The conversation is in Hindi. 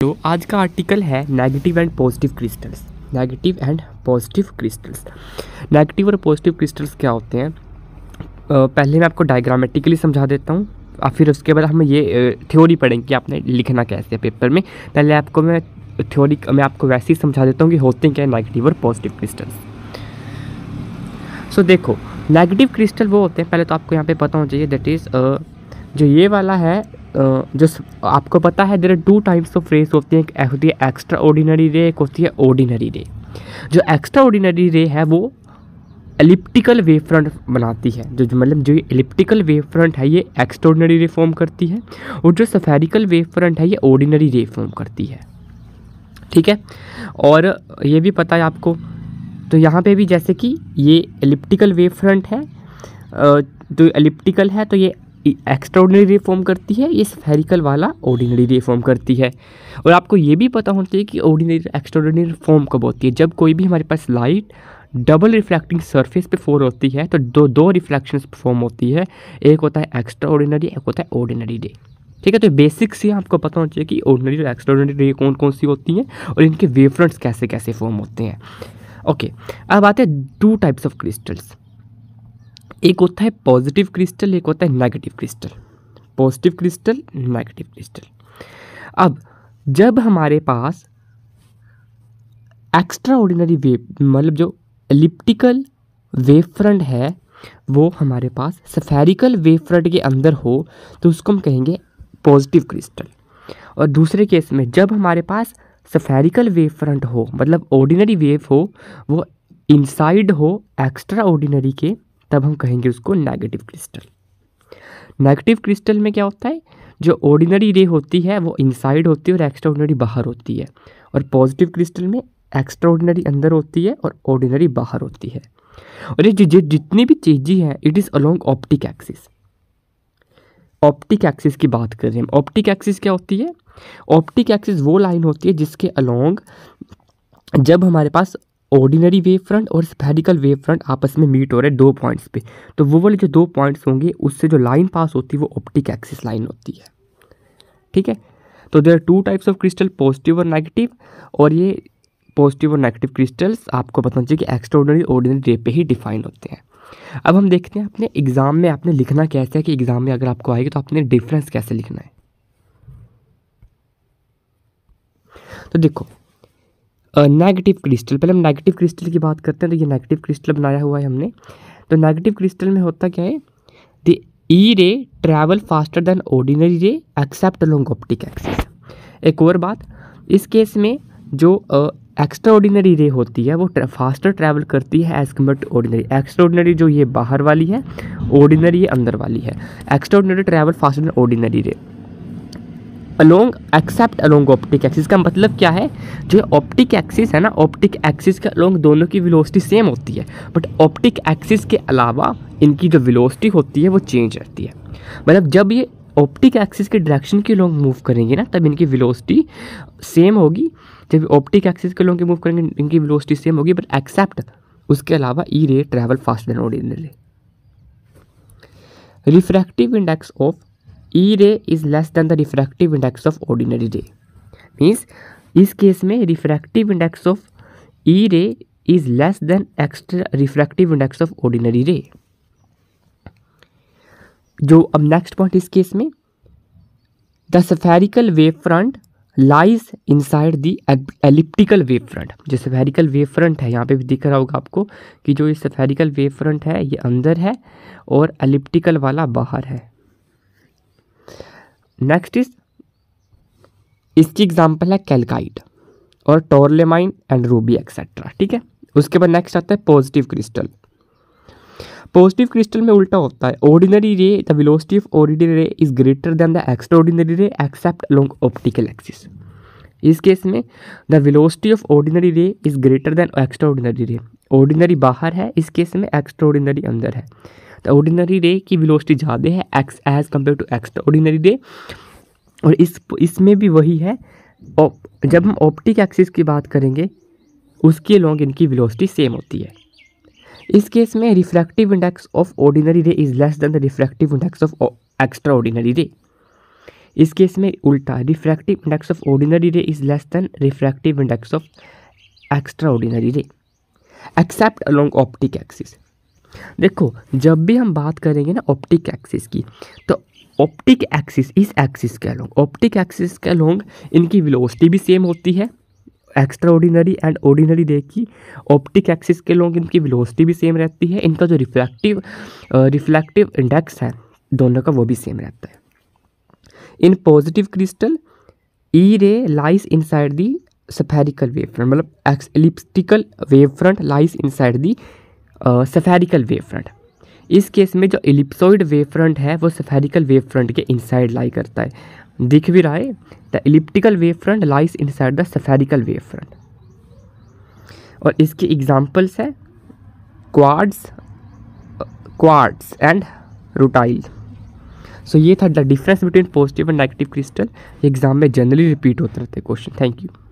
तो आज का आर्टिकल है negative and positive crystals negative and positive crystals negative और पॉजिटिव क्रिस्टल्स क्या होते हैं पहले मैं आपको डायग्रामेटिकली समझा देता हूँ और फिर उसके बाद हम ये थ्योरी पढ़ेंगे कि आपने लिखना कैसे है पेपर में पहले आपको मैं थ्योरी मैं आपको वैसे ही समझा देता हूँ कि होते क्या है नेगेटिव और पॉजिटिव क्रिस्टल्स सो देखो नेगेटिव क्रिस्टल वो होते हैं पहले तो आपको यहाँ पे पता होना चाहिए दैट इज़ जो ये वाला है जो आपको पता है there two types of rays होती है एक होती है एक्स्ट्रा ऑर्डिनरी रे एक होती है ऑर्डिनरी रे जो एक्स्ट्रा ऑर्डिनरी रे है वो एलिप्टिकल वेव फ्रंट बनाती है जो, मतलब जो ये एलिप्टिकल वेव फ्रंट है ये एक्स्ट्रॉर्डनरी रे फॉर्म करती है और जो सफेरिकल वेव फ्रंट है ये ऑर्डिनरी रे फॉर्म करती है ठीक है और ये भी पता है आपको तो यहाँ पे भी जैसे कि ये एलिप्टिकल वेव फ्रंट है जो एलिप्टिकल है तो ये एक्स्ट्रा ऑर्डिनरी रे फॉर्म करती है ये स्फेरिकल वाला ऑर्डिनरी रे फॉर्म करती है और आपको ये भी पता होना चाहिए कि ऑर्डिनरी एक्स्ट्रा ऑर्डिनरी फॉर्म कब होती है जब कोई भी हमारे पास लाइट डबल रिफ्लेक्टिंग सरफेस पे फोर होती है तो दो दो रिफ्लेक्शन फॉर्म होती है एक होता है एक्स्ट्रा ऑर्डिनरी एक होता है ऑर्डिनरी डे ठीक है तो बेसिक से आपको पता होना चाहिए कि ऑर्डिनरी और एक्स्ट्रा ऑर्डिनरी रे कौन कौन सी होती हैं और इनके वेवफ्रंट्स कैसे कैसे फॉर्म होते हैं ओके अब आते हैं टू टाइप्स ऑफ क्रिस्टल्स एक होता है पॉजिटिव क्रिस्टल एक होता है negative crystal positive crystal negative crystal अब जब हमारे पास एक्स्ट्रा ऑर्डिनरी वेव मतलब जो एलिप्टिकल वेव फ्रंट है वो हमारे पास सफेरिकल वेव फ्रंट के अंदर हो तो उसको हम कहेंगे पॉजिटिव क्रिस्टल और दूसरे केस में जब हमारे पास सफेरिकल वेव फ्रंट हो मतलब ऑर्डिनरी वेव हो वो इनसाइड हो एक्स्ट्रा ऑर्डिनरी के तब हम कहेंगे उसको नेगेटिव क्रिस्टल नेगेटिव क्रिस्टल में क्या होता है जो ऑर्डिनरी रे होती है वो इनसाइड होती है और एक्स्ट्रा ऑर्डिनरी बाहर होती है और पॉजिटिव क्रिस्टल में एक्स्ट्रा ऑर्डिनरी अंदर होती है और ऑर्डिनरी बाहर होती है और ये जो जितनी भी चीज़ें हैं it is along optic axis optic axis की बात कर रहे हैं हम ऑप्टिक एक्सिस क्या होती है ऑप्टिक एक्सिस वो लाइन होती है जिसके अलोंग जब हमारे पास ऑर्डिनरी वेव फ्रंट और स्पेरिकल वेव फ्रंट आपस में मीट हो रहे हैं दो पॉइंट्स पे तो वो वाले जो दो पॉइंट्स होंगे उससे जो लाइन पास होती है वो ऑप्टिक एक्सिस लाइन होती है ठीक है तो there are two types of crystal positive और नेगेटिव और ये पॉजिटिव और नेगेटिव क्रिस्टल्स आपको बताना चाहिए कि एक्स्ट्रा ऑर्डिनरी ऑर्डिनरी पर पे ही डिफाइन होते हैं अब हम देखते हैं अपने एग्ज़ाम में आपने लिखना कैसे है कि एग्ज़ाम में अगर आपको आएगी तो आपने डिफरेंस कैसे लिखना है तो देखो नेगेटिव क्रिस्टल पहले हम नेगेटिव क्रिस्टल की बात करते हैं तो ये नेगेटिव क्रिस्टल बनाया हुआ है हमने तो नेगेटिव क्रिस्टल में होता क्या है the E ray travel faster than ordinary ray except along optic axis एक और बात इस केस में जो एक्स्ट्रा ऑर्डिनरी रे होती है वो ट्रा, फास्टर ट्रैवल करती है as compare to ordinary extraordinary जो ये बाहर वाली है ऑर्डिनरी ये अंदर वाली है extraordinary travel faster than ordinary ray along except along optic axis का मतलब क्या है जो ऑप्टिक एक्सिस है ना ऑप्टिक एक्सिस के अलोंग दोनों की विलोसिटी सेम होती है बट ऑप्टिक एक्सिस के अलावा इनकी जो विलोसिटी होती है वो चेंज रहती है मतलब जब ये ऑप्टिक एक्सिस के डायरेक्शन के लोग मूव करेंगे ना तब इनकी विलोसिटी सेम होगी जब ऑप्टिक एक्सिस के लोग मूव करेंगे इनकी विलोसिटी सेम होगी बट एक्सेप्ट उसके अलावा E ray travel fast than ordinary refractive index of E ray is less than the refractive index of ordinary ray means इस केस में refractive index of E ray is less than extra refractive index of ordinary ray जो अब नेक्स्ट पॉइंट इस केस में the spherical wave front lies inside the elliptical wave front जो सफेरिकल वेव फ्रंट है यहाँ पे भी दिख रहा होगा आपको कि जो ये सफेरिकल वेव फ्रंट है ये अंदर है और एलिप्टिकल वाला बाहर है नेक्स्ट इज इसकी एग्जाम्पल है कैलकाइड और टोरलेमाइन एंड रूबी एक्सेट्रा ठीक है उसके बाद नेक्स्ट आता है पॉजिटिव क्रिस्टल पॉजिटिव क्रिस्टल में उल्टा होता है ordinary ray the velocity of ordinary ray is greater than the extraordinary ray except along optical axis इस केस में the velocity of ordinary ray is greater than extraordinary ray ordinary बाहर है इस केस में एक्स्ट्राऑर्डिनरी अंदर है ऑर्डिनरी रे की वेलोसिटी ज़्यादा है एक्स as compare to extraordinary ray और इस इसमें भी वही है जब हम ऑप्टिक एक्सिस की बात करेंगे उसके लॉन्ग इनकी विलोसिटी सेम होती है इस केस में refractive index of ordinary ray is less than the refractive index of extraordinary ray इस केस में उल्टा refractive index of ordinary ray is less than refractive index of extraordinary ray except along optic axis देखो जब भी हम बात करेंगे ना ऑप्टिक एक्सिस की तो ऑप्टिक एक्सिस इस एक्सिस के अलोंग ऑप्टिक एक्सिस के अलोंग इनकी विलोसिटी भी सेम होती है एक्स्ट्रा ऑर्डिनरी एंड ऑर्डिनरी देखी ऑप्टिक एक्सिस के लोग इनकी विलोसिटी भी सेम रहती है इनका जो रिफ्लेक्टिव रिफ्लेक्टिव इंडेक्स है दोनों का वो भी सेम रहता है in positive crystal E ray lies inside the spherical wave front मतलब एक्स elliptical wave front lies inside the spherical wave front इस केस में जो एलिप्सोइड वेव फ्रंट है वो सफेरिकल वेव फ्रंट के इनसाइड लाई करता है दिख भी रहा है the elliptical wave front lies side the spherical wave front और इसके एग्जाम्पल्स है quartz quartz and rutile so ये था the difference between positive and negative crystal exam में जनरली रिपीट होते रहते क्वेश्चन थैंक यू